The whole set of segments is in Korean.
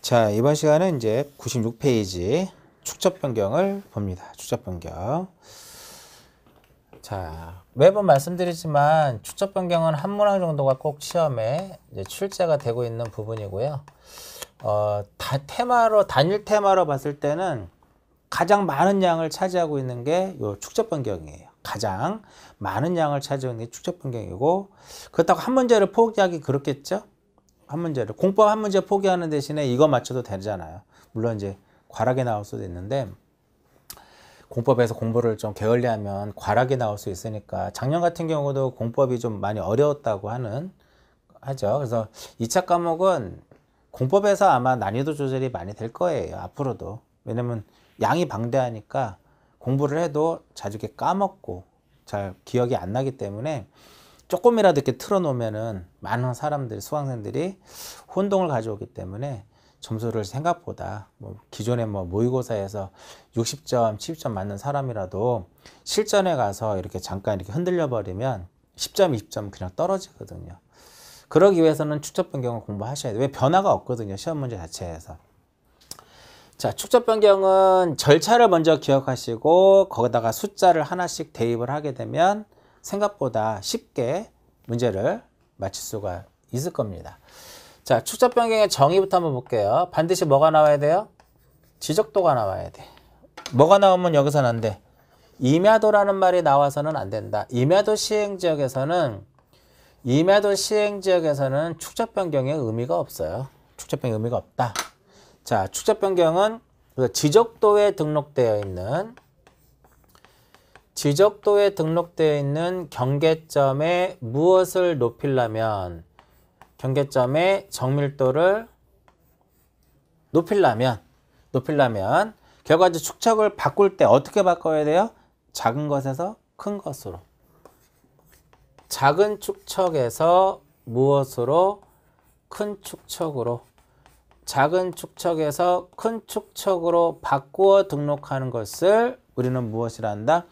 자, 이번 시간은 이제 96페이지 축적 변경을 봅니다. 축적 변경. 자, 매번 말씀드리지만 축적 변경은 한 문항 정도가 꼭 시험에 이제 출제가 되고 있는 부분이고요. 어, 다 테마로 단일 테마로 봤을 때는 가장 많은 양을 차지하고 있는 게 요 축적 변경이에요. 가장 많은 양을 차지하는 게 축적 변경이고 그렇다고 한 문제를 포기하기 그렇겠죠? 한 문제를 공법 한 문제 포기하는 대신에 이거 맞춰도 되잖아요. 물론 이제 과락에 나올 수도 있는데 공법에서 공부를 좀 게을리하면 과락에 나올 수 있으니까 작년 같은 경우도 공법이 좀 많이 어려웠다고 하는 하죠. 그래서 이차 과목은 공법에서 아마 난이도 조절이 많이 될 거예요. 앞으로도 왜냐면 양이 방대하니까 공부를 해도 자주 게 까먹고 잘 기억이 안 나기 때문에 조금이라도 이렇게 틀어놓으면은 많은 사람들이 수강생들이 혼동을 가져오기 때문에 점수를 생각보다 뭐 기존에 뭐 모의고사에서 60점, 70점 맞는 사람이라도 실전에 가서 이렇게 잠깐 이렇게 흔들려 버리면 10점, 20점 그냥 떨어지거든요. 그러기 위해서는 축적 변경을 공부하셔야 돼요. 왜 변화가 없거든요. 시험 문제 자체에서. 자, 축적 변경은 절차를 먼저 기억하시고 거기다가 숫자를 하나씩 대입을 하게 되면 생각보다 쉽게 문제를 맞출 수가 있을 겁니다. 자, 축적 변경의 정의부터 한번 볼게요. 반드시 뭐가 나와야 돼요? 지적도가 나와야 돼. 뭐가 나오면 여기서는 안 돼. 임야도라는 말이 나와서는 안 된다. 임야도 시행 지역에서는 임야도 시행 지역에서는 축적 변경의 의미가 없어요. 축적 변경 의미가 없다. 자, 축적 변경은 지적도에 등록되어 있는 지적도에 등록되어 있는 경계점에 무엇을 높이려면 경계점의 정밀도를 높이려면 높이려면 결과지 축척을 바꿀 때 어떻게 바꿔야 돼요? 작은 것에서 큰 것으로 작은 축척에서 무엇으로 큰 축척으로 작은 축척에서 큰 축척으로 바꾸어 등록하는 것을 우리는 무엇이라 한다?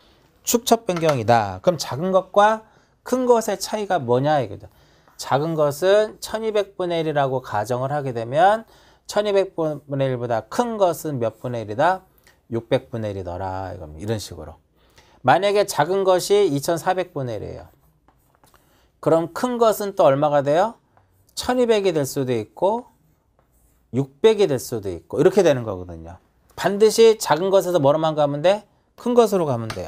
축척 변경이다. 그럼 작은 것과 큰 것의 차이가 뭐냐 이거죠. 작은 것은 1200분의 1이라고 가정을 하게 되면 1200분의 1보다 큰 것은 몇 분의 1이다? 600분의 1이더라. 이 이런 식으로. 만약에 작은 것이 2400분의 1이에요. 그럼 큰 것은 또 얼마가 돼요? 1200이 될 수도 있고 600이 될 수도 있고 이렇게 되는 거거든요. 반드시 작은 것에서 뭐로만 가면 돼? 큰 것으로 가면 돼요.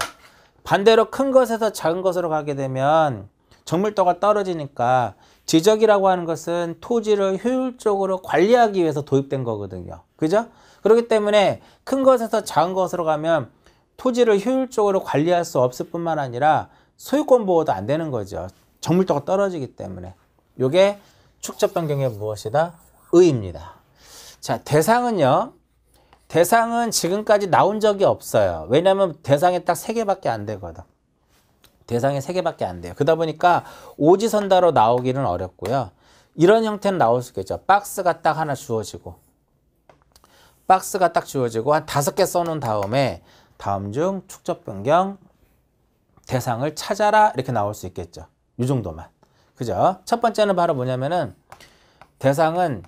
반대로 큰 것에서 작은 것으로 가게 되면 정밀도가 떨어지니까 지적이라고 하는 것은 토지를 효율적으로 관리하기 위해서 도입된 거거든요. 그죠? 그렇기 때문에 큰 것에서 작은 것으로 가면 토지를 효율적으로 관리할 수 없을 뿐만 아니라 소유권 보호도 안 되는 거죠. 정밀도가 떨어지기 때문에. 요게 축적 변경의 무엇이다? 의입니다. 자, 대상은요. 대상은 지금까지 나온 적이 없어요. 왜냐면 대상이 딱 세개밖에안 되거든. 대상이 세개밖에안 돼요. 그러다 보니까 오지선다로 나오기는 어렵고요. 이런 형태는 나올 수 있겠죠. 박스가 딱 하나 주어지고 박스가 딱 주어지고 한 다섯 개 써놓은 다음에 다음 중 축적 변경 대상을 찾아라 이렇게 나올 수 있겠죠. 이 정도만. 그죠? 첫 번째는 바로 뭐냐면은 대상은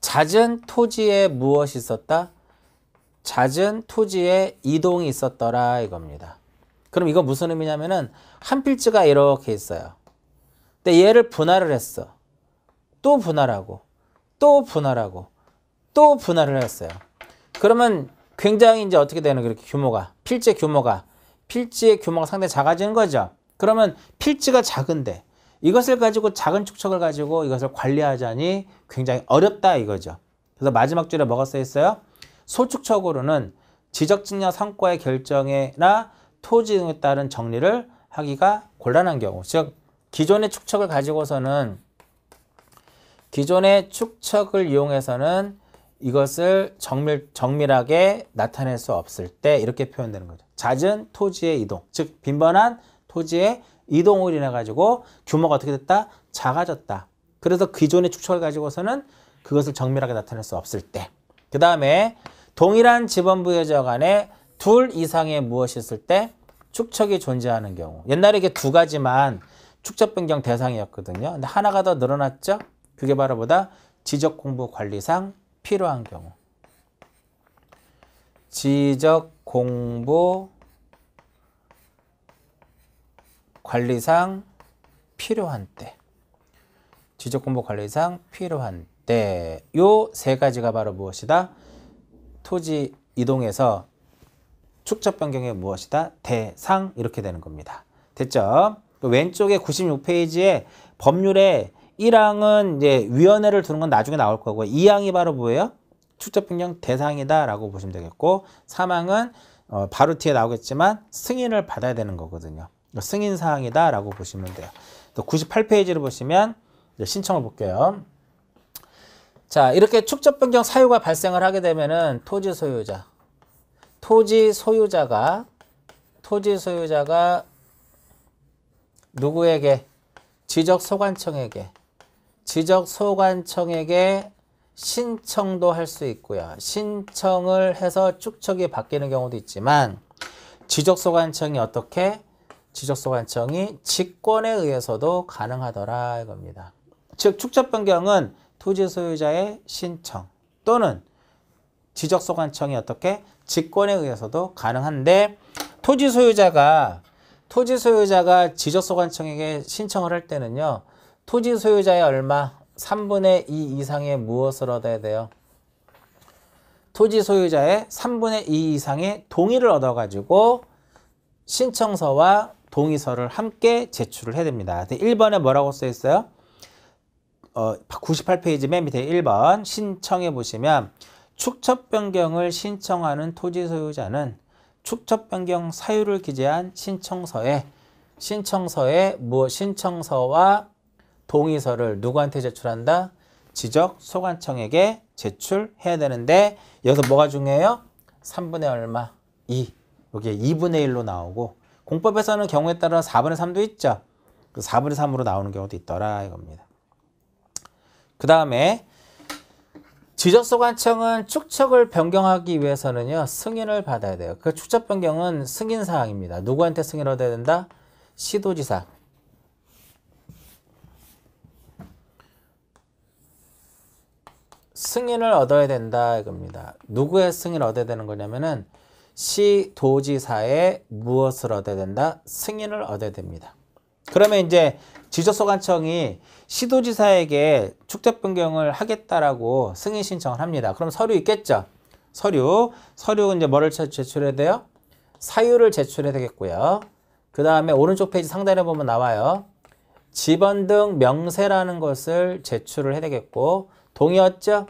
잦은 토지에 무엇이 있었다? 잦은 토지에 이동이 있었더라 이겁니다. 그럼 이거 무슨 의미냐면은 한 필지가 이렇게 있어요. 근데 얘를 분할을 했어. 또 분할하고 또 분할하고 또 분할을 했어요. 그러면 굉장히 이제 어떻게 되는 그렇게 규모가 필지 규모가 필지의 규모가 상당히 작아지는 거죠. 그러면 필지가 작은데 이것을 가지고 작은 축척을 가지고 이것을 관리하자니 굉장히 어렵다 이거죠. 그래서 마지막 줄에 뭐가 써 있어요? 소축척으로는 지적증여 성과의 결정이나 토지 등에 따른 정리를 하기가 곤란한 경우 즉 기존의 축척을 가지고서는 기존의 축척을 이용해서는 이것을 정밀, 정밀하게 나타낼 수 없을 때 이렇게 표현되는 거죠. 잦은 토지의 이동, 즉 빈번한 토지의 이동으로 인해 가지고 규모가 어떻게 됐다? 작아졌다. 그래서 기존의 축척을 가지고서는 그것을 정밀하게 나타낼 수 없을 때. 그 다음에 동일한 지번 부여자 간에 둘 이상의 무엇이 있을 때 축척이 존재하는 경우. 옛날에 이게 두 가지만 축적 변경 대상이었거든요. 근데 하나가 더 늘어났죠? 그게 바로 보다 지적 공부 관리상 필요한 경우. 지적 공부 관리상 필요한 때 지적 공보 관리상 필요한 때요 세 가지가 바로 무엇이다? 토지 이동에서 축적 변경의 무엇이다? 대상 이렇게 되는 겁니다. 됐죠? 그 왼쪽에 96페이지에 법률에 1항은 이제 위원회를 두는 건 나중에 나올 거고 2항이 바로 뭐예요? 축적 변경 대상이다라고 보시면 되겠고 3항은 어, 바로 뒤에 나오겠지만 승인을 받아야 되는 거거든요. 어, 승인 사항이다라고 보시면 돼요. 또 98페이지를 보시면 신청을 볼게요. 자, 이렇게 축적 변경 사유가 발생을 하게 되면은 토지 소유자 토지 소유자가 토지 소유자가 누구에게 지적 소관청에게 지적 소관청에게 신청도 할 수 있고요. 신청을 해서 축척이 바뀌는 경우도 있지만 지적 소관청이 어떻게 지적소 관청이 직권에 의해서도 가능하더라 이겁니다. 즉 축적 변경은 토지 소유자의 신청 또는 지적소 관청이 어떻게 직권에 의해서도 가능한데 토지 소유자가 토지 소유자가 지적소 관청에게 신청을 할 때는요. 토지 소유자의 얼마 3분의 2 이상의 무엇을 얻어야 돼요? 토지 소유자의 3분의 2 이상의 동의를 얻어가지고 신청서와 동의서를 함께 제출을 해야 됩니다. 1번에 뭐라고 써 있어요? 어, 98페이지 맨 밑에 1번 신청해 보시면 축척 변경을 신청하는 토지 소유자는 축척 변경 사유를 기재한 신청서에 신청서에 뭐 신청서와 동의서를 누구한테 제출한다? 지적 소관청에게 제출해야 되는데 여기서 뭐가 중요해요? 3분의 얼마? 2. 여기에 2분의 1로 나오고 공법에서는 경우에 따라 4분의 3도 있죠. 4분의 그 3으로 나오는 경우도 있더라 이겁니다. 그 다음에 지적소관청은 축척을 변경하기 위해서는요 승인을 받아야 돼요. 그 축척 변경은 승인 사항입니다. 누구한테 승인을 얻어야 된다? 시도지사. 승인을 얻어야 된다 이겁니다. 누구의 승인을 얻어야 되는 거냐면은 시 도지사의 무엇을 얻어야 된다? 승인을 얻어야 됩니다. 그러면 이제 지적소관청이 시도지사에게 축적 변경을 하겠다라고 승인 신청을 합니다. 그럼 서류 있겠죠? 서류. 서류 이제 뭐를 제출해야 돼요? 사유를 제출해야 되겠고요. 그 다음에 오른쪽 페이지 상단에 보면 나와요. 집원 등 명세라는 것을 제출을 해야 되겠고 동의였죠?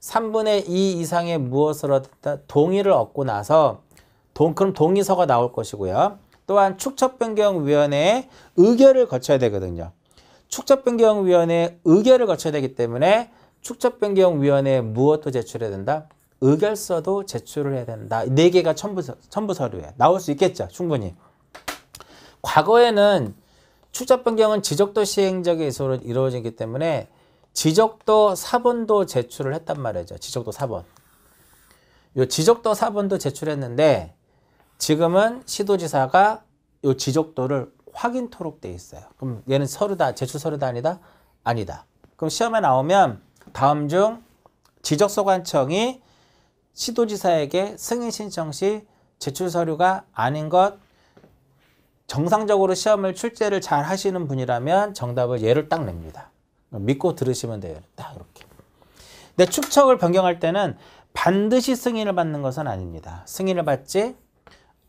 3분의 2 이상의 무엇을 얻다 동의를 얻고 나서 동, 그럼 동의서가 나올 것이고요. 또한 축적변경위원회의 의결을 거쳐야 되거든요. 축적변경위원회의 의결을 거쳐야 되기 때문에 축적변경위원회에 무엇도 제출해야 된다? 의결서도 제출을 해야 된다. 네 개가 첨부서, 첨부서류에 나올 수 있겠죠. 충분히. 과거에는 축적변경은 지적도 시행적의 이소로 이루어지기 때문에 지적도 사본도 제출을 했단 말이죠. 지적도 사본. 요 지적도 사본도 제출했는데 지금은 시도지사가 요 지적도를 확인토록 돼 있어요. 그럼 얘는 서류다, 제출 서류다 아니다? 아니다. 그럼 시험에 나오면 다음 중 지적소관청이 시도지사에게 승인 신청 시 제출 서류가 아닌 것 정상적으로 시험을 출제를 잘 하시는 분이라면 정답을 예를 딱 냅니다. 믿고 들으시면 돼요. 딱 이렇게. 근데 축척을 변경할 때는 반드시 승인을 받는 것은 아닙니다. 승인을 받지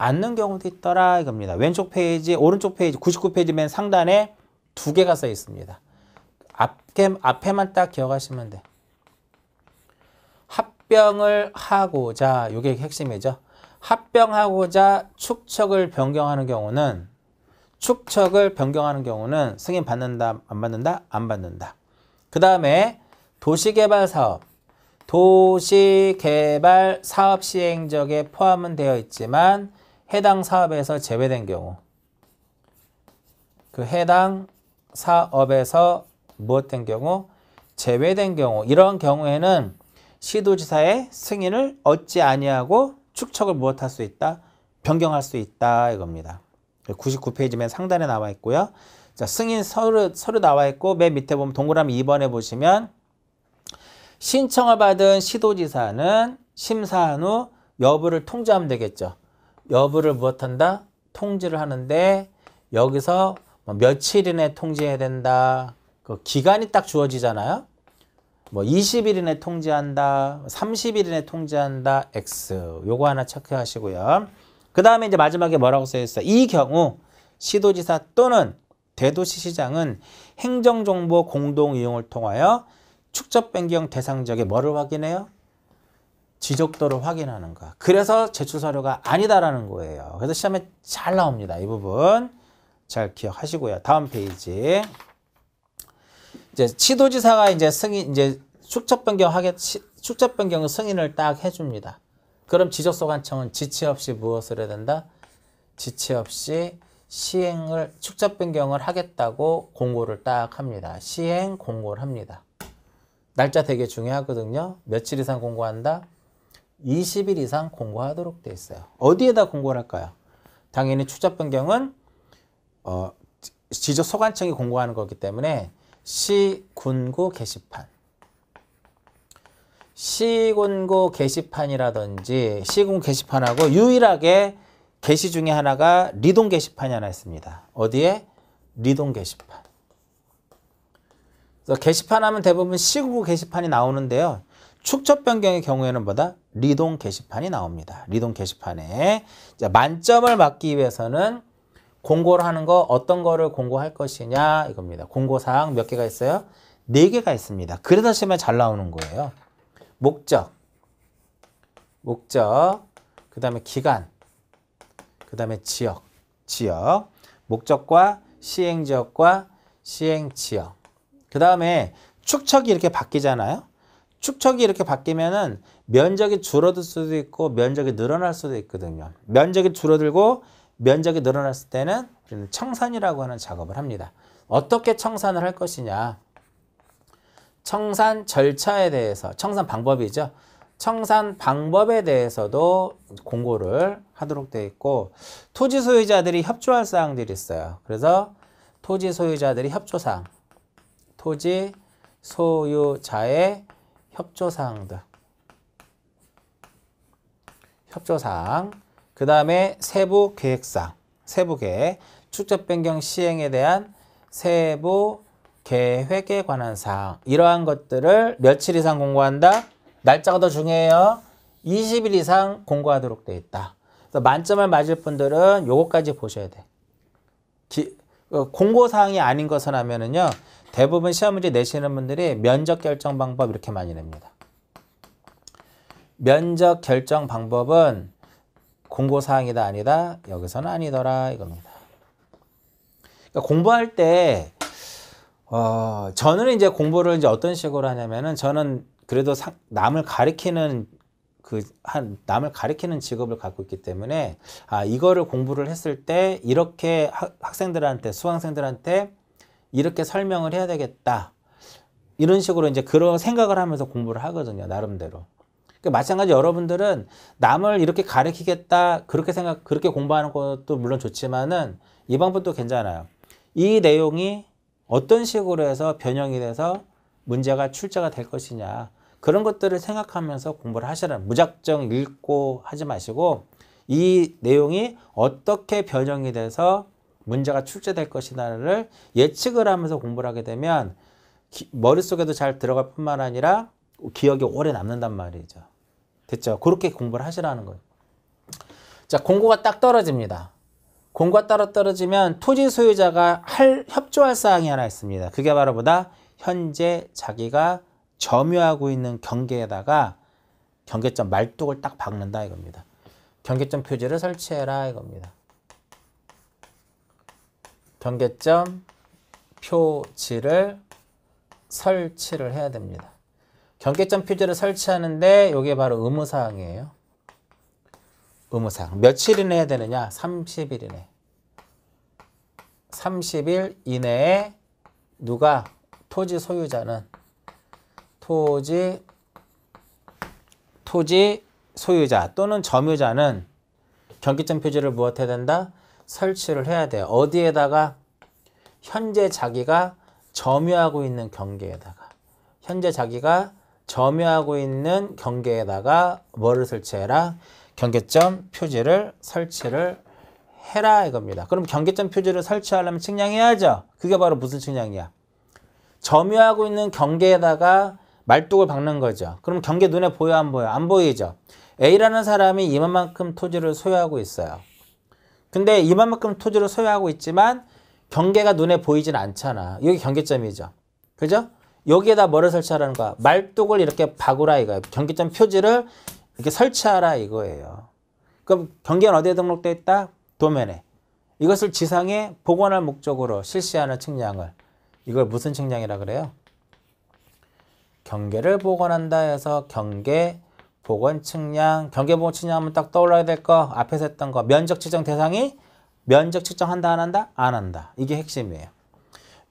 않는 경우도 있더라 이겁니다. 왼쪽 페이지, 오른쪽 페이지, 99페이지 맨 상단에 두 개가 써 있습니다. 앞에, 앞에만 딱 기억하시면 돼. 합병을 하고자, 요게 핵심이죠. 합병하고자 축척을 변경하는 경우는 축척을 변경하는 경우는 승인 받는다, 안 받는다, 안 받는다. 그 다음에 도시개발 사업, 도시개발 사업 시행적에 포함은 되어 있지만 해당 사업에서 제외된 경우 그 해당 사업에서 무엇된 경우 제외된 경우 이런 경우에는 시도지사의 승인을 얻지 아니하고 축척을 무엇할 수 있다? 변경할 수 있다 이겁니다. 99페이지 맨 상단에 나와 있고요. 자, 승인 서류, 서류 나와 있고 맨 밑에 보면 동그라미 2번에 보시면 신청을 받은 시도지사는 심사한 후 여부를 통지하면 되겠죠. 여부를 무엇한다? 통지를 하는데 여기서 뭐 며칠 이내 통지해야 된다. 그 기간이 딱 주어지잖아요. 뭐 20일 이내 통지한다. 30일 이내 통지한다. X. 요거 하나 체크하시고요. 그 다음에 이제 마지막에 뭐라고 써있어? 요이 경우 시도지사 또는 대도시시장은 행정정보 공동이용을 통하여 축적 변경 대상 지역에 뭐를 확인해요? 지적도를 확인하는 거. 그래서 제출 서류가 아니다라는 거예요. 그래서 시험에 잘 나옵니다. 이 부분 잘 기억하시고요. 다음 페이지. 이제 시도지사가 이제 승인 이제 축적 변경하게 축적 변경 승인을 딱 해줍니다. 그럼 지적소관청은 지체 없이 무엇을 해야 된다? 지체 없이 시행을 축적 변경을 하겠다고 공고를 딱 합니다. 시행 공고를 합니다. 날짜 되게 중요하거든요. 며칠 이상 공고한다? 20일 이상 공고하도록 돼 있어요. 어디에다 공고를 할까요? 당연히 출자 변경은 어, 지적 소관청이 공고하는 거기 때문에 시, 군구 게시판 시군구 게시판이라든지 시군 게시판하고 유일하게 게시 중에 하나가 리동 게시판이 하나 있습니다. 어디에? 리동 게시판. 그래서 게시판 하면 대부분 시군구 게시판이 나오는데요. 축적 변경의 경우에는 뭐다? 리동 게시판이 나옵니다. 리동 게시판에 만점을 받기 위해서는 공고를 하는 거 어떤 거를 공고할 것이냐 이겁니다. 공고사항 몇 개가 있어요? 네 개가 있습니다. 그래서 시험에 잘 나오는 거예요. 목적, 목적, 그 다음에 기간, 그 다음에 지역, 지역, 목적과 시행지역과 시행지역. 그 다음에 축척이 이렇게 바뀌잖아요. 축척이 이렇게 바뀌면은 면적이 줄어들 수도 있고 면적이 늘어날 수도 있거든요. 면적이 줄어들고 면적이 늘어났을 때는 우리는 청산이라고 하는 작업을 합니다. 어떻게 청산을 할 것이냐. 청산 절차에 대해서, 청산 방법이죠. 청산 방법에 대해서도 공고를 하도록 되어 있고 토지 소유자들이 협조할 사항들이 있어요. 그래서 토지 소유자들이 협조사항, 토지 소유자의 협조사항들 협조사항, 그 다음에 세부 계획상, 세부 계획, 축적 변경 시행에 대한 세부 계획에 관한 사항 이러한 것들을 며칠 이상 공부한다? 날짜가 더 중요해요. 20일 이상 공고하도록 되어 있다. 그래서 만점을 맞을 분들은 요거까지 보셔야 돼. 기, 어, 공고 사항이 아닌 것은 하면은요. 대부분 시험 문제 내시는 분들이 면접 결정 방법 이렇게 많이 냅니다. 면적 결정 방법은 공고사항이다 아니다 여기서는 아니더라 이겁니다. 그러니까 공부할 때 어, 저는 이제 공부를 이제 어떤 식으로 하냐면은 저는 그래도 상, 남을 가리키는 그 한 남을 가리키는 직업을 갖고 있기 때문에 아 이거를 공부를 했을 때 이렇게 하, 학생들한테 수강생들한테 이렇게 설명을 해야 되겠다 이런 식으로 이제 그런 생각을 하면서 공부를 하거든요 나름대로 그러니까 마찬가지 여러분들은 남을 이렇게 가르키겠다 그렇게 생각 그렇게 공부하는 것도 물론 좋지만은 이 방법도 괜찮아요. 이 내용이 어떤 식으로 해서 변형이 돼서 문제가 출제가 될 것이냐 그런 것들을 생각하면서 공부를 하시라는 무작정 읽고 하지 마시고 이 내용이 어떻게 변형이 돼서 문제가 출제될 것이냐를 예측을 하면서 공부를 하게 되면 기, 머릿속에도 잘 들어갈 뿐만 아니라 기억이 오래 남는단 말이죠. 됐죠? 그렇게 공부를 하시라는 거예요. 자, 공고가 딱 떨어집니다. 공고가 따로 떨어지면 토지 소유자가 할 협조할 사항이 하나 있습니다. 그게 바로 보다 현재 자기가 점유하고 있는 경계에다가 경계점 말뚝을 딱 박는다 이겁니다. 경계점 표지를 설치해라 이겁니다. 경계점 표지를 설치를 해야 됩니다. 경계점 표지를 설치하는데 이게 바로 의무사항이에요. 의무사항. 며칠 이내 해야 되느냐? 30일 이내. 30일 이내에 누가 토지 소유자는 토지 토지 소유자 또는 점유자는 경계점 표지를 무엇해야 된다? 설치를 해야 돼요. 어디에다가 현재 자기가 점유하고 있는 경계에다가 현재 자기가 점유하고 있는 경계에다가 뭐를 설치해라? 경계점 표지를 설치를 해라 이겁니다. 그럼 경계점 표지를 설치하려면 측량해야죠. 그게 바로 무슨 측량이야? 점유하고 있는 경계에다가 말뚝을 박는 거죠. 그럼 경계 눈에 보여 안 보여? 안 보이죠. A라는 사람이 이만큼 토지를 소유하고 있어요. 근데 이만큼 토지를 소유하고 있지만 경계가 눈에 보이진 않잖아. 여기 경계점이죠. 그죠? 여기에다 뭐를 설치하라는 거야? 말뚝을 이렇게 박으라 이거야. 경기점 표지를 이렇게 설치하라 이거예요. 그럼 경계는 어디에 등록돼 있다? 도면에. 이것을 지상에 복원할 목적으로 실시하는 측량을 이걸 무슨 측량이라 그래요? 경계를 복원한다 해서 경계 복원 측량, 경계 복원 측량하면 딱 떠올라야 될 거 앞에서 했던 거 면적 측정 대상이 면적 측정한다 안 한다? 안 한다. 이게 핵심이에요.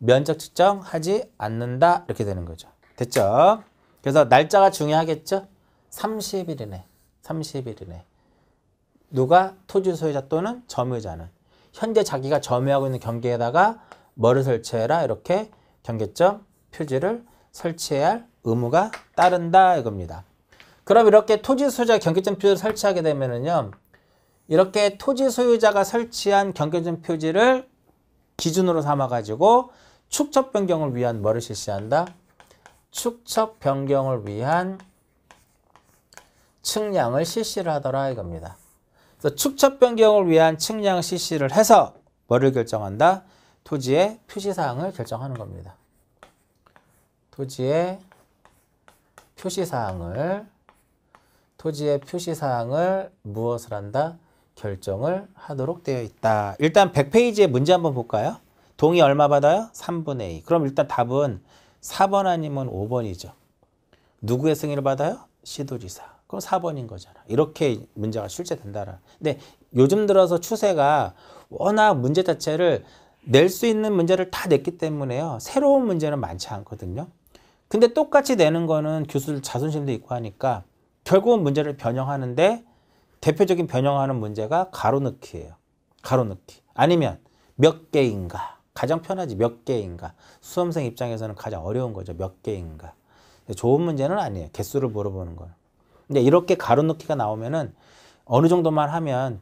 면적 측정하지 않는다 이렇게 되는 거죠. 됐죠? 그래서 날짜가 중요하겠죠? 30일이네. 30일이네. 누가 토지 소유자 또는 점유자는 현재 자기가 점유하고 있는 경계에다가 뭐를 설치해라 이렇게 경계점 표지를 설치해야 할 의무가 따른다 이겁니다. 그럼 이렇게 토지 소유자 경계점 표지를 설치하게 되면은요. 이렇게 토지 소유자가 설치한 경계점 표지를 기준으로 삼아 가지고 축척 변경을 위한 뭐를 실시한다? 축척 변경을 위한 측량을 실시를 하더라 이겁니다. 그래서 축척 변경을 위한 측량 실시를 해서 뭐를 결정한다? 토지의 표시사항을 결정하는 겁니다. 토지의 표시사항을 토지의 표시사항을 무엇을 한다? 결정을 하도록 되어 있다. 일단 100페이지의 문제 한번 볼까요? 동의 얼마 받아요? 3분의 2. 그럼 일단 답은 4번 아니면 5번이죠. 누구의 승인을 받아요? 시도지사. 그럼 4번인 거잖아. 이렇게 문제가 출제된다라. 근데 요즘 들어서 추세가 워낙 문제 자체를 낼 수 있는 문제를 다 냈기 때문에요. 새로운 문제는 많지 않거든요. 근데 똑같이 내는 거는 교수들 자존심도 있고 하니까 결국은 문제를 변형하는데 대표적인 변형하는 문제가 가로넣기예요. 가로넣기. 아니면 몇 개인가. 가장 편하지 몇 개인가 수험생 입장에서는 가장 어려운 거죠 몇 개인가 좋은 문제는 아니에요 개수를 물어보는 건 근데 이렇게 가로놓기가 나오면은 어느 정도만 하면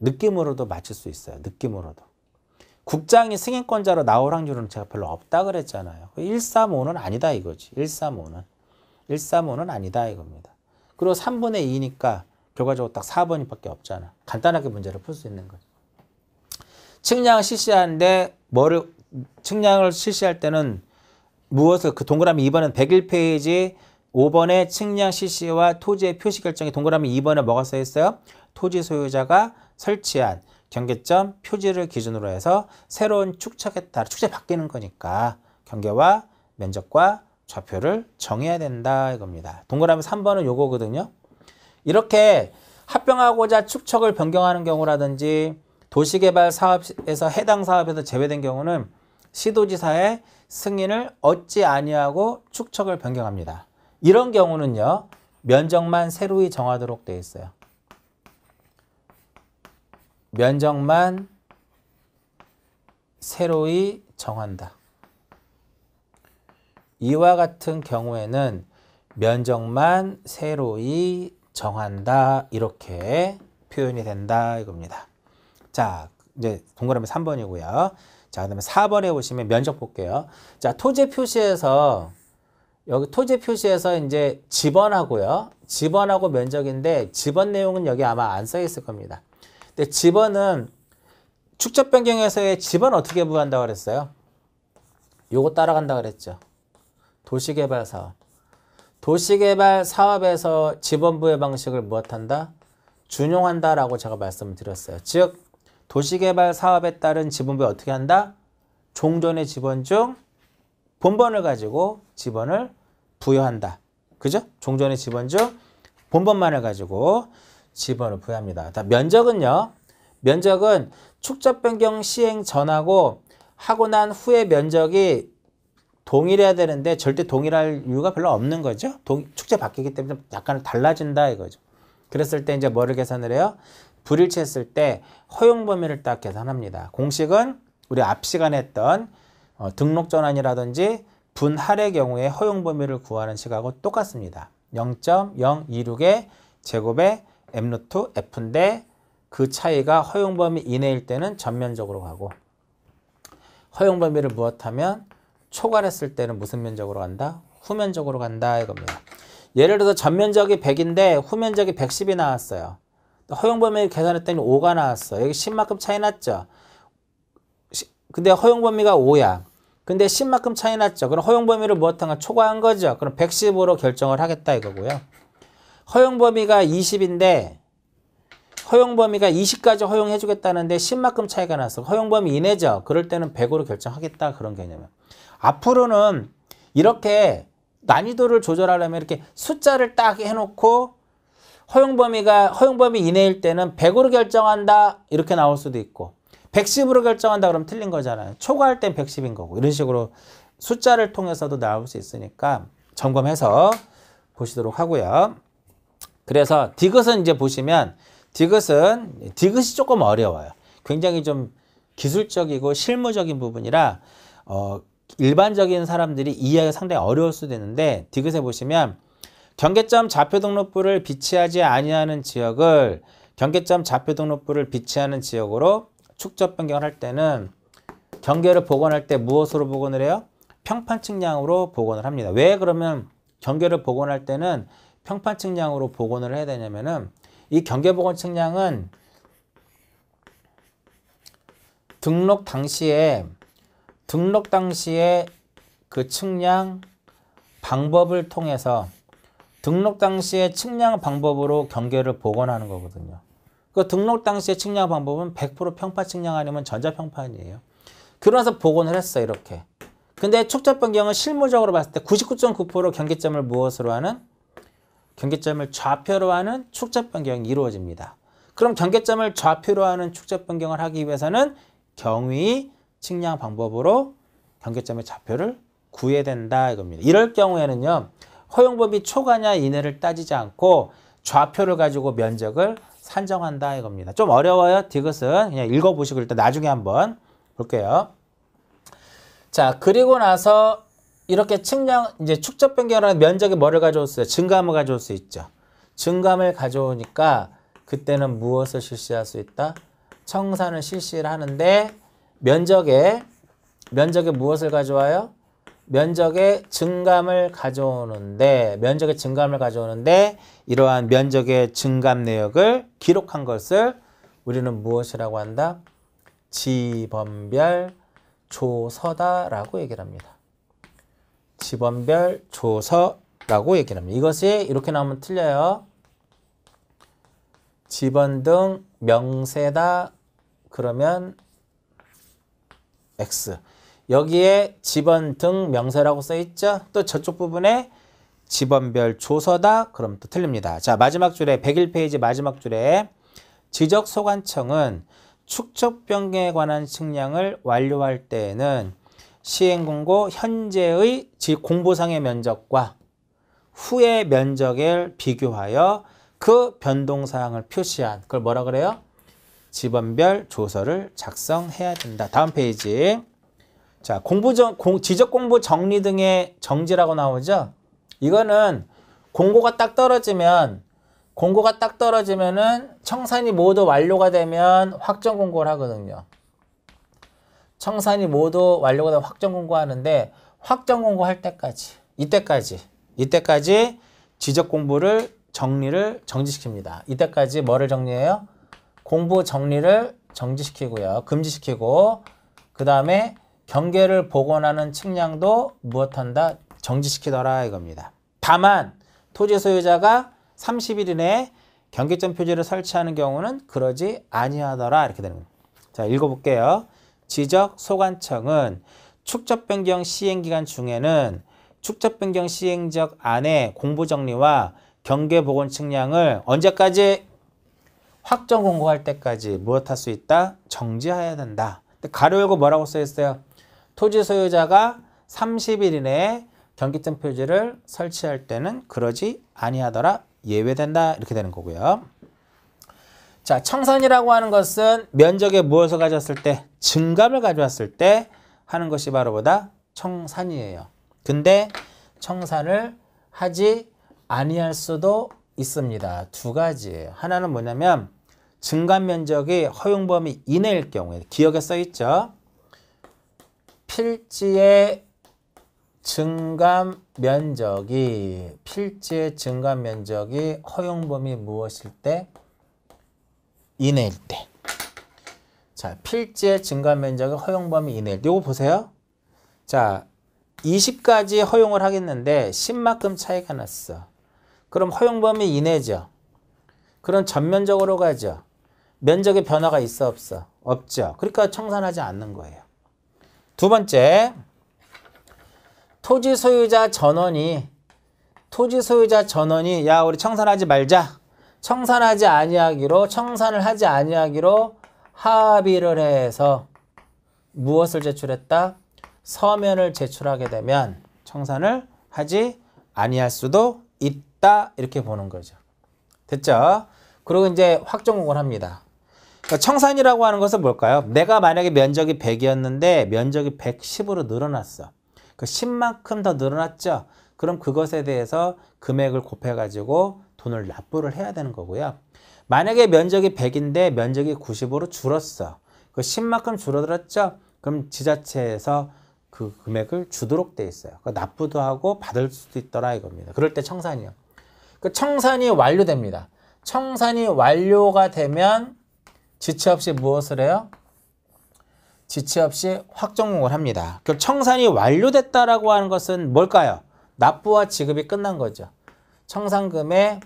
느낌으로도 맞출 수 있어요 느낌으로도 국장이 승인권자로 나올 확률은 제가 별로 없다 그랬잖아요 135는 아니다 이거지 135는 135는 아니다 이겁니다 그리고 3분의 2니까 결과적으로 딱 4번밖에 이 없잖아 간단하게 문제를 풀 수 있는 거죠 측량을 실시하는데 뭐를 측량을 실시할 때는 무엇을 그 동그라미 2번은 101페이지 5번에 측량 실시와 토지의 표시 결정이 동그라미 2번에 뭐가 써 있어요? 토지 소유자가 설치한 경계점 표지를 기준으로 해서 새로운 축척에 따라 축제 바뀌는 거니까 경계와 면적과 좌표를 정해야 된다 이겁니다. 동그라미 3번은 요거거든요. 이렇게 합병하고자 축척을 변경하는 경우라든지 도시개발 사업에서 해당 사업에서 제외된 경우는 시도지사의 승인을 얻지 아니하고 축척을 변경합니다. 이런 경우는요. 면적만 새로이 정하도록 되어 있어요. 면적만 새로이 정한다. 이와 같은 경우에는 면적만 새로이 정한다 이렇게 표현이 된다 이겁니다. 자, 이제 동그라미 3번이고요. 자, 그 다음에 4번에 보시면 면적 볼게요. 자, 토지 표시에서 여기 토지 표시에서 이제 집원하고요. 집원하고 면적인데 집원 내용은 여기 아마 안 써 있을 겁니다. 근데 집원은 축적 변경에서의 집원 어떻게 부여한다고 그랬어요? 요거 따라간다 그랬죠. 도시개발 사업. 도시개발 사업에서 집원 부여 방식을 무엇한다? 준용한다라고 제가 말씀을 드렸어요. 즉 도시개발 사업에 따른 지분배 어떻게 한다? 종전의 지분 중 본번을 가지고 지분을 부여한다. 그죠? 종전의 지분 중 본번만을 가지고 지분을 부여합니다. 자, 면적은요. 면적은 축적 변경 시행 전하고 하고 난 후에 면적이 동일해야 되는데 절대 동일할 이유가 별로 없는 거죠. 동, 축제 바뀌기 때문에 약간 달라진다 이거죠. 그랬을 때 이제 뭐를 계산을 해요? 불일치했을 때 허용 범위를 딱 계산합니다. 공식은 우리 앞 시간에 했던 어, 등록 전환이라든지 분할의 경우에 허용 범위를 구하는 식하고 똑같습니다. 0.026의 제곱에 m루트 f인데 그 차이가 허용 범위 이내일 때는 전면적으로 가고 허용 범위를 무엇하면 초과했을 때는 무슨 면적으로 간다? 후면적으로 간다 이겁니다. 예를 들어서 전면적이 100인데 후면적이 110이 나왔어요. 허용범위 계산했더니 5가 나왔어. 여기 10만큼 차이 났죠. 근데 허용범위가 5야. 근데 10만큼 차이 났죠. 그럼 허용범위를 무엇한가 초과한 거죠. 그럼 110으로 결정을 하겠다 이거고요. 허용범위가 20인데 허용범위가 20까지 허용해 주겠다는데 10만큼 차이가 났어. 허용범위 이내죠. 그럴 때는 100으로 결정하겠다 그런 개념이에요. 앞으로는 이렇게 난이도를 조절하려면 이렇게 숫자를 딱 해놓고 허용 범위가 허용 범위 이내일 때는 100으로 결정한다 이렇게 나올 수도 있고 110으로 결정한다 그러면 틀린 거잖아요. 초과할 땐 110인 거고 이런 식으로 숫자를 통해서도 나올 수 있으니까 점검해서 보시도록 하고요. 그래서 디귿은 이제 보시면 디귿은 디귿이 조금 어려워요. 굉장히 좀 기술적이고 실무적인 부분이라 어 일반적인 사람들이 이해하기 상당히 어려울 수도 있는데 디귿에 보시면 경계점 좌표 등록부를 비치하지 아니하는 지역을 경계점 좌표 등록부를 비치하는 지역으로 축적 변경을 할 때는 경계를 복원할 때 무엇으로 복원을 해요? 평판 측량으로 복원을 합니다. 왜 그러면 경계를 복원할 때는 평판 측량으로 복원을 해야 되냐면은 이 경계 복원 측량은 등록 당시에 등록 당시에 그 측량 방법을 통해서 등록 당시의 측량 방법으로 경계를 복원하는 거거든요. 그 등록 당시의 측량 방법은 100% 평판 측량 아니면 전자평판이에요. 그러면서 복원을 했어 이렇게. 근데 축적 변경은 실무적으로 봤을 때 9 9 9 경계점을 무엇으로 하는? 경계점을 좌표로 하는 축적 변경이 이루어집니다. 그럼 경계점을 좌표로 하는 축적 변경을 하기 위해서는 경위 측량 방법으로 경계점의 좌표를 구해야 된다 이겁니다. 이럴 경우에는요. 허용 범위 초과냐 이내를 따지지 않고 좌표를 가지고 면적을 산정한다 이겁니다. 좀 어려워요. 디귿은 그냥 읽어보시고 일단 나중에 한번 볼게요. 자 그리고 나서 이렇게 측량 이제 축적 변경하는 면적이 뭐를 가져올 수 있어요? 증감을 가져올 수 있죠. 증감을 가져오니까 그때는 무엇을 실시할 수 있다? 청산을 실시를 하는데 면적에 면적에 무엇을 가져와요? 면적의 증감을 가져오는데 면적의 증감을 가져오는데 이러한 면적의 증감 내역을 기록한 것을 우리는 무엇이라고 한다? 지범별 조서다라고 얘기를 합니다. 지범별 조서라고 얘기를 합니다. 이것이 이렇게 나오면 틀려요. 지번 등 명세다 그러면 X. 여기에 집번등 명사라고 써있죠. 또 저쪽 부분에 집번별 조서다. 그럼 또 틀립니다. 자 마지막 줄에 101페이지 마지막 줄에 지적소관청은 축적변경에 관한 측량을 완료할 때에는 시행공고 현재의 공보상의 면적과 후의 면적을 비교하여 그 변동사항을 표시한 그걸 뭐라 그래요? 집번별 조서를 작성해야 된다. 다음 페이지 자, 공부 정, 공, 지적 공부 정리 등의 정지라고 나오죠. 이거는 공고가 딱 떨어지면 공고가 딱 떨어지면은 청산이 모두 완료가 되면 확정 공고를 하거든요. 청산이 모두 완료가 되면 확정 공고하는데 확정 공고할 때까지 이때까지 이때까지 지적 공부를 정리를 정지시킵니다. 이때까지 뭐를 정리해요? 공부 정리를 정지시키고요. 금지시키고 그 다음에 경계를 복원하는 측량도 무엇한다? 정지시키더라 이겁니다. 다만 토지 소유자가 30일 이내에 경계점 표지를 설치하는 경우는 그러지 아니하더라 이렇게 되는 겁니다. 자 읽어볼게요. 지적 소관청은 축적 변경 시행 기간 중에는 축적 변경 시행 적 안에 공부 정리와 경계 복원 측량을 언제까지 확정 공고할 때까지 무엇할 수 있다? 정지하여야 된다. 가로 열고 뭐라고 써 있어요? 토지 소유자가 30일 이내에 경기점 표지를 설치할 때는 그러지 아니하더라 예외된다 이렇게 되는 거고요. 자 청산이라고 하는 것은 면적에 무엇을 가졌을때 증감을 가져왔을 때 하는 것이 바로 보다 청산이에요. 근데 청산을 하지 아니할 수도 있습니다. 두 가지예요. 하나는 뭐냐면 증감 면적이 허용 범위 이내일 경우에 기억에 써 있죠. 필지의 증감 면적이 필지의 증감 면적이 허용 범위 무엇일 때 이내일 때. 자, 필지의 증감 면적이 허용 범위 이내일 때. 요거 보세요. 자, 20까지 허용을 하겠는데 10만큼 차이가 났어. 그럼 허용 범위 이내죠. 그럼 전면적으로 가죠. 면적의 변화가 있어 없어? 없죠. 그러니까 청산하지 않는 거예요. 두 번째, 토지 소유자 전원이 토지 소유자 전원이 야 우리 청산하지 말자. 청산하지 아니하기로 청산을 하지 아니하기로 합의를 해서 무엇을 제출했다? 서면을 제출하게 되면 청산을 하지 아니할 수도 있다 이렇게 보는 거죠. 됐죠? 그리고 이제 확정곡을 합니다. 그러니까 청산이라고 하는 것은 뭘까요? 내가 만약에 면적이 100이었는데 면적이 110으로 늘어났어. 그 그러니까 10만큼 더 늘어났죠. 그럼 그것에 대해서 금액을 곱해가지고 돈을 납부를 해야 되는 거고요. 만약에 면적이 100인데 면적이 90으로 줄었어. 그 10만큼 줄어들었죠. 그럼 지자체에서 그 금액을 주도록 돼 있어요. 그 납부도 하고 받을 수도 있더라 이겁니다. 그럴 때 청산이요. 그 청산이 완료됩니다. 청산이 완료가 되면 지체 없이 무엇을 해요? 지체 없이 확정공를 합니다. 그 청산이 완료됐다라고 하는 것은 뭘까요? 납부와 지급이 끝난 거죠. 청산금의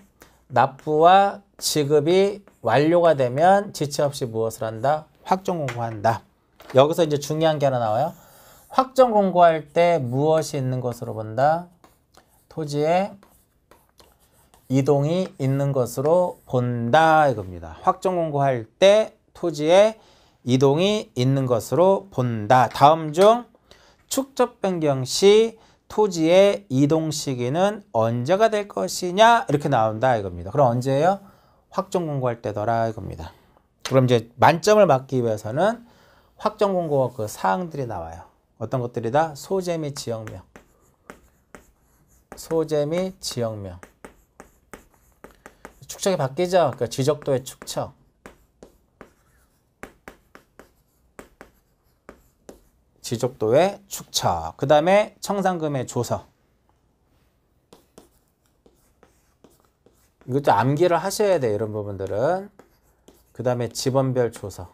납부와 지급이 완료가 되면 지체 없이 무엇을 한다? 확정 공고한다. 여기서 이제 중요한 게 하나 나와요. 확정 공고할 때 무엇이 있는 것으로 본다? 토지의 이동이 있는 것으로 본다 이겁니다. 확정 공고할 때 토지에 이동이 있는 것으로 본다. 다음 중 축적 변경 시 토지의 이동 시기는 언제가 될 것이냐 이렇게 나온다 이겁니다. 그럼 언제예요? 확정 공고할 때더라 이겁니다. 그럼 이제 만점을 맞기 위해서는 확정 공고와 그 사항들이 나와요. 어떤 것들이다? 소재 및 지역명. 소재 및 지역명. 축척이 바뀌죠. 그러니까 지적도의 축척. 지적도의 축척. 그 다음에 청산금의 조서. 이것도 암기를 하셔야 돼요 이런 부분들은. 그 다음에 지번별 조서.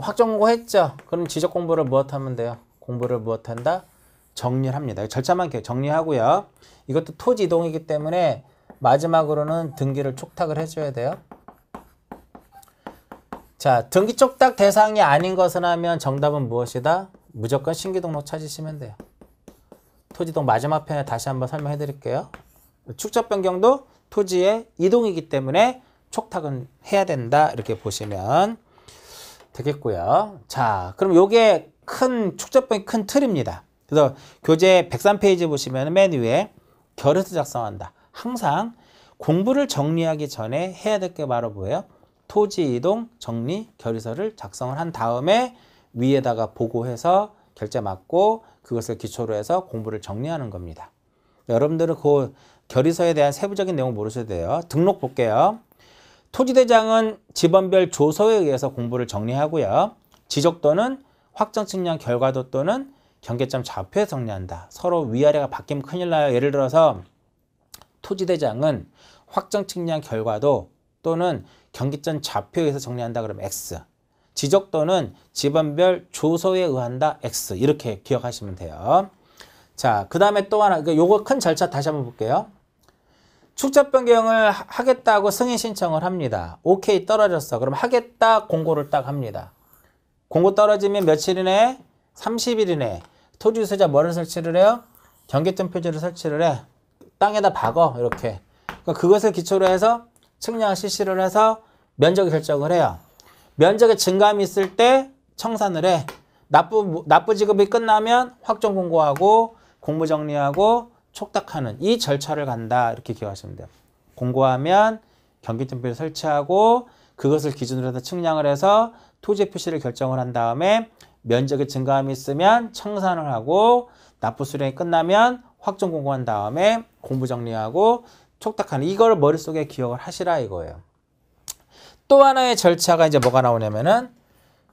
확정 고 했죠? 그럼 지적 공부를 무엇 하면 돼요? 공부를 무엇 한다? 정리를 합니다. 절차만 정리하고요. 이것도 토지 이동이기 때문에 마지막으로는 등기를 촉탁을 해줘야 돼요. 자, 등기 촉탁 대상이 아닌 것은 하면 정답은 무엇이다? 무조건 신규등록 찾으시면 돼요. 토지동 마지막 편에 다시 한번 설명해 드릴게요. 축적 변경도 토지의 이동이기 때문에 촉탁은 해야 된다. 이렇게 보시면 되겠고요. 자, 그럼 요게 큰 축적 변경이 큰 틀입니다. 그래서 교재 103페이지 보시면 맨 위에 결의서 작성한다. 항상 공부를 정리하기 전에 해야 될 게 바로 뭐예요? 토지 이동 정리 결의서를 작성을 한 다음에 위에다가 보고해서 결제 맞고 그것을 기초로 해서 공부를 정리하는 겁니다. 여러분들은 그 결의서에 대한 세부적인 내용 모르셔도 돼요. 등록 볼게요. 토지대장은 지번별 조서에 의해서 공부를 정리하고요. 지적도는 확정 측량 결과도 또는 경계점 좌표에 정리한다. 서로 위아래가 바뀌면 큰일 나요. 예를 들어서 토지대장은 확정 측량 결과도 또는 경계점 좌표에서 정리한다 그러면 X 지적도는 지안별 조서에 의한다 X 이렇게 기억하시면 돼요. 자, 그 다음에 또 하나, 요거 큰 절차 다시 한번 볼게요. 축적 변경을 하겠다고 승인 신청을 합니다. 오케이 떨어졌어. 그럼 하겠다 공고를 딱 합니다. 공고 떨어지면 며칠 이내 30일이네. 토지 유소자 뭐를 설치를 해요? 경계점 표지를 설치를 해. 땅에다 박어 이렇게. 그러니까 그것을 기초로 해서 측량 실시를 해서 면적을 결정을 해요. 면적의 증감이 있을 때 청산을 해. 납부 납부 지급이 끝나면 확정 공고하고 공무 정리하고 촉탁하는 이 절차를 간다 이렇게 기억하시면 돼요. 공고하면 경계점표를 설치하고 그것을 기준으로 해서 측량을 해서 토지 표시를 결정을 한 다음에 면적의 증가함이 있으면 청산을 하고 납부 수령이 끝나면 확정 공고한 다음에 공부 정리하고 촉탁하는 이걸 머릿속에 기억을 하시라 이거예요. 또 하나의 절차가 이제 뭐가 나오냐면은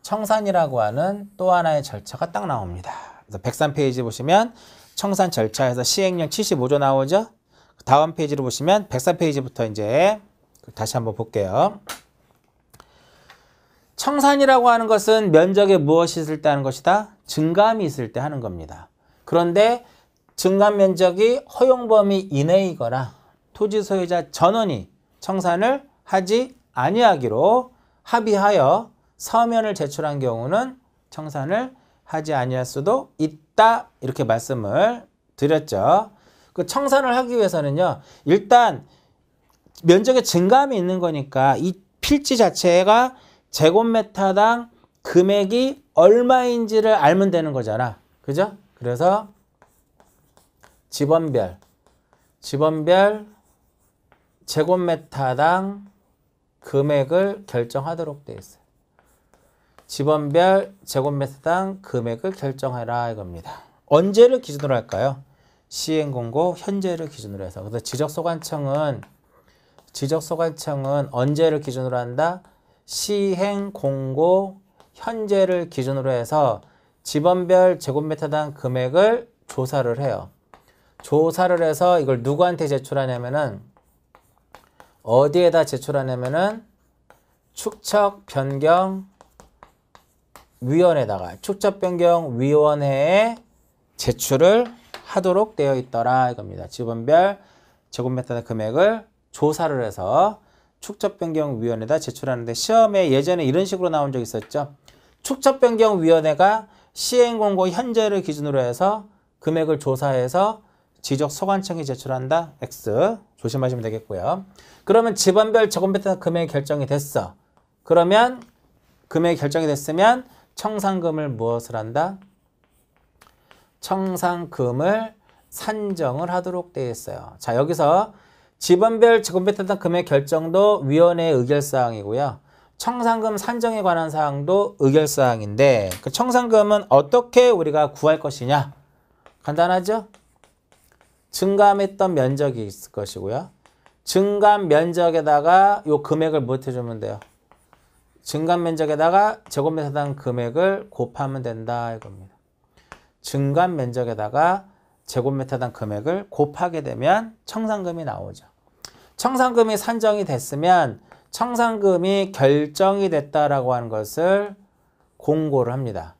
청산이라고 하는 또 하나의 절차가 딱 나옵니다. 그래서 103페이지 보시면 청산 절차에서 시행령 75조 나오죠? 다음 페이지로 보시면 104페이지부터 이제 다시 한번 볼게요. 청산이라고 하는 것은 면적에 무엇이 있을 때 하는 것이다? 증감이 있을 때 하는 겁니다. 그런데 증감 면적이 허용 범위 이내이거나 토지 소유자 전원이 청산을 하지 아니하기로 합의하여 서면을 제출한 경우는 청산을 하지 아니할 수도 있다 이렇게 말씀을 드렸죠. 그 청산을 하기 위해서는요. 일단 면적의 증감이 있는 거니까 이 필지 자체가 제곱메타당 금액이 얼마인지를 알면 되는 거잖아. 그죠? 그래서 집원별, 집원별 제곱메타당 금액을 결정하도록 돼 있어요. 집원별 제곱메타당 금액을 결정하라 이겁니다. 언제를 기준으로 할까요? 시행공고 현재를 기준으로 해서. 그래서 지적소관청은 지적소관청은 언제를 기준으로 한다? 시행 공고 현재를 기준으로 해서 지번별 제곱미터당 금액을 조사를 해요. 조사를 해서 이걸 누구한테 제출하냐면은 어디에다 제출하냐면은 축척 변경 위원회다가 에 축척 변경 위원회에 제출을 하도록 되어 있더라 이겁니다. 지번별 제곱미터당 금액을 조사를 해서 축적변경위원회에다 제출하는데 시험에 예전에 이런 식으로 나온 적 있었죠. 축적변경위원회가 시행공고 현재를 기준으로 해서 금액을 조사해서 지적 소관청에 제출한다. X 조심하시면 되겠고요. 그러면 지번별 저금배타 금액 결정이 됐어. 그러면 금액 결정이 됐으면 청산금을 무엇을 한다? 청산금을 산정을 하도록 되어 있어요. 자 여기서 지번별 지급배당 금액 결정도 위원회 의결사항이고요. 청산금 산정에 관한 사항도 의결사항인데 그 청산금은 어떻게 우리가 구할 것이냐 간단하죠? 증감했던 면적이 있을 것이고요. 증감 면적에다가 요 금액을 못 해주면 돼요. 증감 면적에다가 재곱미터당 금액을 곱하면 된다 이겁니다. 증감 면적에다가 제곱미터당 금액을 곱하게 되면 청산금이 나오죠. 청산금이 산정이 됐으면 청산금이 결정이 됐다라고 하는 것을 공고를 합니다.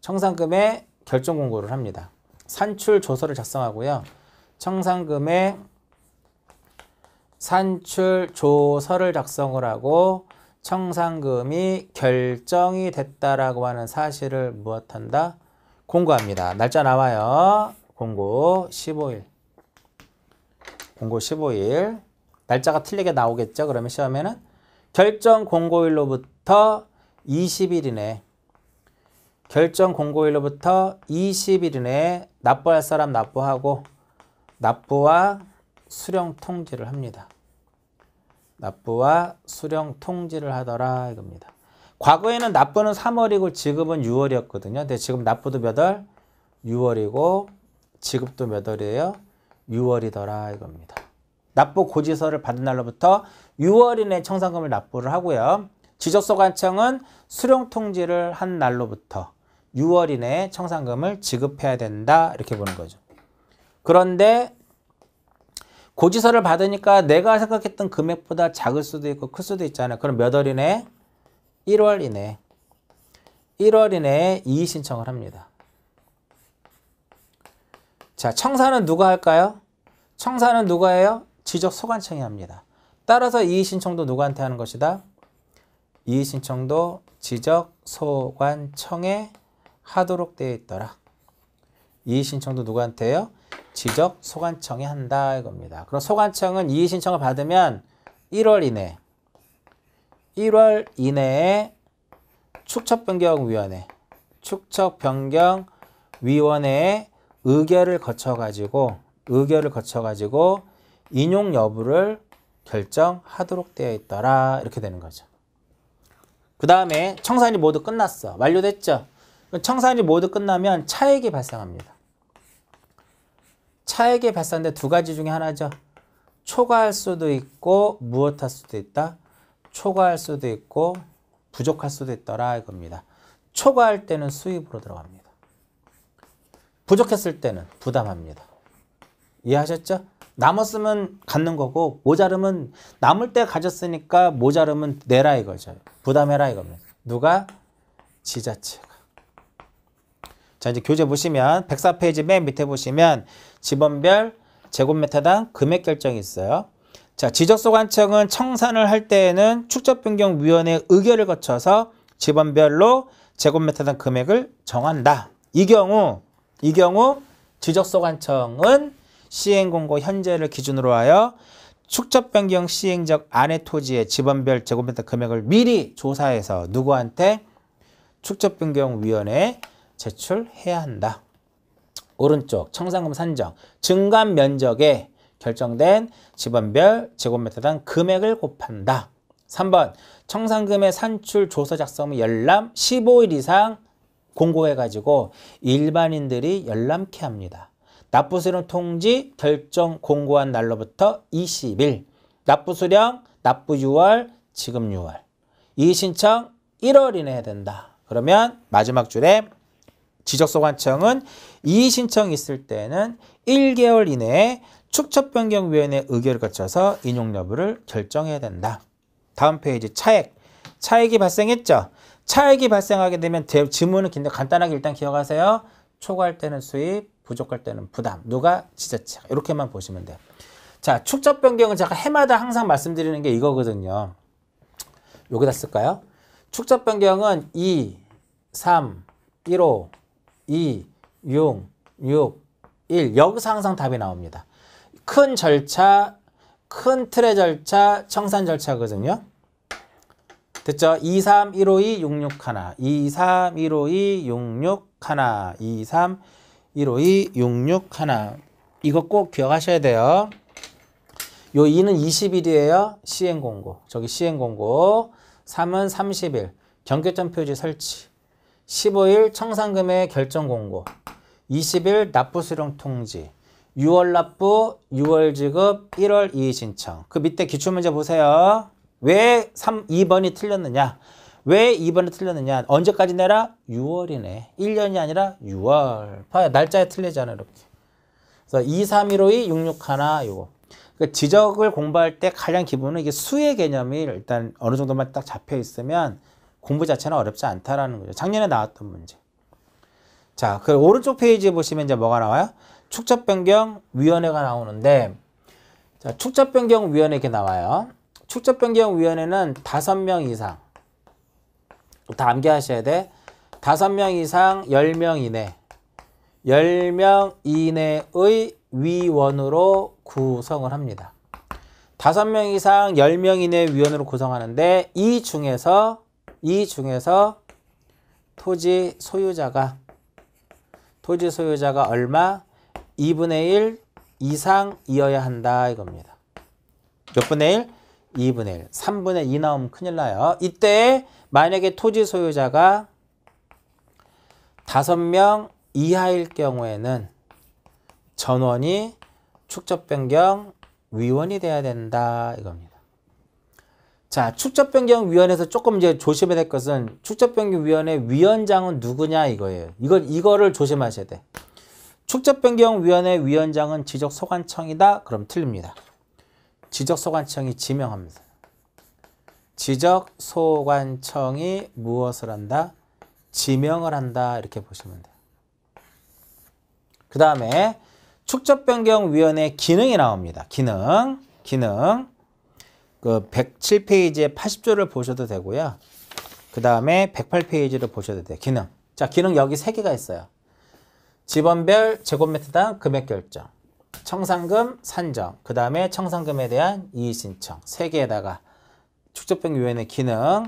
청산금의 결정 공고를 합니다. 산출 조서를 작성하고요. 청산금의 산출 조서를 작성을 하고 청산금이 결정이 됐다라고 하는 사실을 무엇한다? 공고합니다. 날짜 나와요. 공고 15일. 공고 15일. 날짜가 틀리게 나오겠죠? 그러면 시험에는 결정 공고일로부터 20일 이내 결정 공고일로부터 20일 이내에 납부할 사람 납부하고 납부와 수령 통지를 합니다. 납부와 수령 통지를 하더라 이겁니다. 과거에는 납부는 3월이고 지금은 6월이었거든요. 근데 지금 납부도 몇 월? 6월이고 지급도 몇 월이에요? 6월이더라 이겁니다. 납부 고지서를 받은 날로부터 6월 이내 청산금을 납부를 하고요. 지적소 관청은 수령 통지를 한 날로부터 6월 이내에 청산금을 지급해야 된다 이렇게 보는 거죠. 그런데 고지서를 받으니까 내가 생각했던 금액보다 작을 수도 있고 클 수도 있잖아요. 그럼 몇 월 이내에? 1월 이내에 1월 이내에 이의 신청을 합니다. 자, 청사는 누가 할까요? 청사는 누가 해요? 지적 소관청이 합니다. 따라서 이의신청도 누구한테 하는 것이다? 이의신청도 지적 소관청에 하도록 되어 있더라. 이의신청도 누구한테 요 지적 소관청이 한다 이겁니다. 그럼 소관청은 이의신청을 받으면 1월 이내 1월 이내에 축척변경위원회 축척변경위원회에 의결을 거쳐가지고 의결을 거쳐가지고 인용 여부를 결정하도록 되어 있더라 이렇게 되는 거죠. 그 다음에 청산이 모두 끝났어. 완료됐죠? 청산이 모두 끝나면 차액이 발생합니다. 차액이 발생된두 가지 중에 하나죠. 초과할 수도 있고 무엇할 수도 있다. 초과할 수도 있고 부족할 수도 있더라 이겁니다. 초과할 때는 수입으로 들어갑니다. 부족했을 때는 부담합니다. 이해하셨죠? 남았으면 갖는 거고 모자르면 남을 때 가졌으니까 모자르면 내라 이거죠. 부담해라 이겁니다. 누가? 지자체가. 자 이제 교재 보시면 104페이지 맨 밑에 보시면 지번별 제곱미터당 금액 결정이 있어요. 자 지적소관청은 청산을 할 때에는 축적변경위원회 의결을 거쳐서 지번별로 제곱미터당 금액을 정한다. 이 경우 이 경우 지적소관청은 시행공고 현재를 기준으로 하여 축적 변경 시행 적 안의 토지의 지번별 제곱미터 금액을 미리 조사해서 누구한테 축적 변경 위원회에 제출해야 한다. 오른쪽 청산금 산정 증감 면적에 결정된 지번별 제곱미터당 금액을 곱한다. 3번 청산금의 산출 조서 작성 및 열람 15일 이상 공고해가지고 일반인들이 열람케 합니다. 납부수령 통지 결정 공고한 날로부터 20일 납부수령 납부 6월 지금 6월 이의신청 1월 이내에 된다. 그러면 마지막 줄에 지적소관청은 이의신청 있을 때는 1개월 이내에 축척변경위원회 의결을 거쳐서 인용 여부를 결정해야 된다. 다음 페이지 차액. 차액이 발생했죠. 차액이 발생하게 되면 지문은 굉장히 간단하게 일단 기억하세요. 초과할 때는 수입, 부족할 때는 부담, 누가 지자체 이렇게만 보시면 돼요. 자, 축적 변경은 제가 해마다 항상 말씀드리는 게 이거거든요. 여기다 쓸까요? 축적 변경은 2, 3, 1, 5, 2, 6, 6, 1 여기서 항상 답이 나옵니다. 큰 절차, 큰 틀의 절차, 청산 절차거든요. 됐죠? 2, 3, 1, 5, 2, 6, 6, 1. 나 2, 3, 1, 5, 2, 6, 6, 1. 나 2, 3, 1, 5, 2, 6, 6, 1. 나 이거 꼭 기억하셔야 돼요. 요 2는 20일이에요. 시행 공고. 저기 시행 공고. 3은 30일. 경계점 표지 설치. 15일 청산금의 결정 공고. 20일 납부 수령 통지. 6월 납부, 6월 지급, 1월 이의 신청. 그 밑에 기출문제 보세요. 왜 3, 2번이 틀렸느냐? 왜 2번이 틀렸느냐? 언제까지 내라? 6월이네. 1년이 아니라 6월. 봐요. 날짜에 틀리잖아, 이렇게. 그래서 2, 3, 1, 5, 2, 6, 6, 1, 요거. 그 지적을 공부할 때 가장 기본은 이게 수의 개념이 일단 어느 정도만 딱 잡혀 있으면 공부 자체는 어렵지 않다라는 거죠. 작년에 나왔던 문제. 자, 그 오른쪽 페이지에 보시면 이제 뭐가 나와요? 축적 변경 위원회가 나오는데 자, 축적 변경 위원회 이렇게 나와요. 축적변경위원회는 5명 이상 다 암기하셔야 돼. 5명 이상 1 0명 이내 1 0명 이내의 위원으로 구성을 합니다. 5명 이상 1 0명 이내 위원으로 구성하는데 이 중에서 이 중에서 토지 소유자가 토지 소유자가 얼마? 2분의 1 이상이어야 한다 이겁니다. 몇 분의 1? 2분의 1, 3분의 2 나오면 큰일 나요. 이때 만약에 토지 소유자가 5명 이하일 경우에는 전원이 축적 변경 위원이 돼야 된다 이겁니다. 자, 축적 변경 위원회에서 조금 이제 조심해야 될 것은 축적 변경 위원회 위원장은 누구냐 이거예요. 이걸 이거를 조심하셔야 돼. 축적 변경 위원회 위원장은 지적 소관청이다. 그럼 틀립니다. 지적소관청이 지명합니다. 지적소관청이 무엇을 한다? 지명을 한다 이렇게 보시면 돼요. 그 다음에 축적변경위원회 기능이 나옵니다. 기능, 기능 그 107페이지에 80조를 보셔도 되고요. 그 다음에 108페이지를 보셔도 돼요. 기능. 자, 기능 여기 3개가 있어요. 지번별 제곱미터당 금액 결정. 청산금 산정, 그 다음에 청산금에 대한 이의신청 세 개에다가 축적병 요인의 기능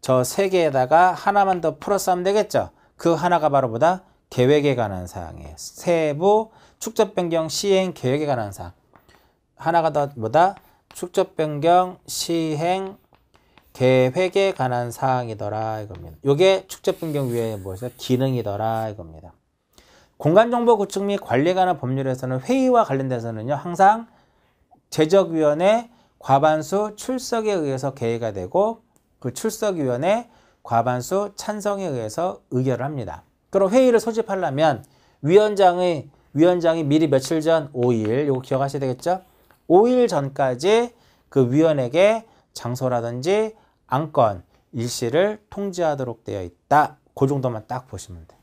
저 세 개에다가 하나만 더 풀어싸면 되겠죠. 그 하나가 바로 보다 계획에 관한 사항이에요. 세부 축적 변경 시행 계획에 관한 사항. 하나가 더 뭐다? 축적 변경 시행 계획에 관한 사항이더라 이겁니다. 요게 축적 변경 위원회의이죠 기능이더라 이겁니다. 공간정보 구축 및 관리에 관한 법률에서는 회의와 관련돼서는요 항상 제적위원회 과반수 출석에 의해서 개의가 되고 그 출석위원회 과반수 찬성에 의해서 의결을 합니다. 그럼 회의를 소집하려면 위원장의 위원장이 미리 며칠 전 5일 요거 기억하셔야 되겠죠? 5일 전까지 그 위원에게 장소라든지 안건 일시를 통지하도록 되어 있다. 그 정도만 딱 보시면 돼요.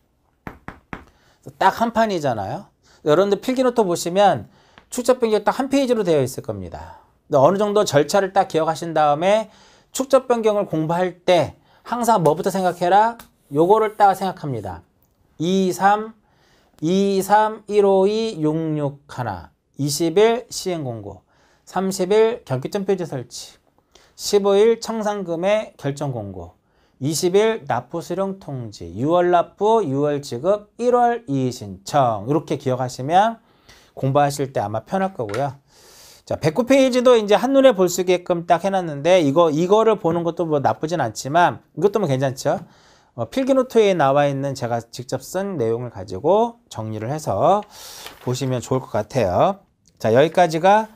딱한 판이잖아요. 여러분들 필기노트 보시면 축적 변경 딱 한 페이지로 되어 있을 겁니다. 어느 정도 절차를 딱 기억하신 다음에 축적 변경을 공부할 때 항상 뭐부터 생각해라? 요거를 딱 생각합니다. 2, 3, 2, 3, 1, 5, 2, 6, 6, 1, 21 시행 공고, 30일 경기점 표지 설치, 15일 청산금의 결정 공고, 20일 납부 수령 통지, 6월 납부, 6월 지급, 1월 이의 신청 이렇게 기억하시면 공부하실 때 아마 편할 거고요. 자, 109페이지도 이제 한눈에 볼 수 있게끔 딱 해놨는데 이거 이거를 보는 것도 뭐 나쁘진 않지만 이것도 뭐 괜찮죠. 어, 필기노트에 나와 있는 제가 직접 쓴 내용을 가지고 정리를 해서 보시면 좋을 것 같아요. 자, 여기까지가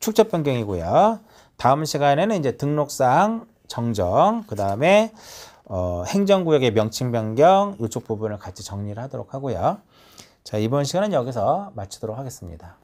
축적 변경이고요. 다음 시간에는 이제 등록사항 정정, 그 다음에 어, 행정구역의 명칭 변경 이쪽 부분을 같이 정리를 하도록 하고요. 자 이번 시간은 여기서 마치도록 하겠습니다.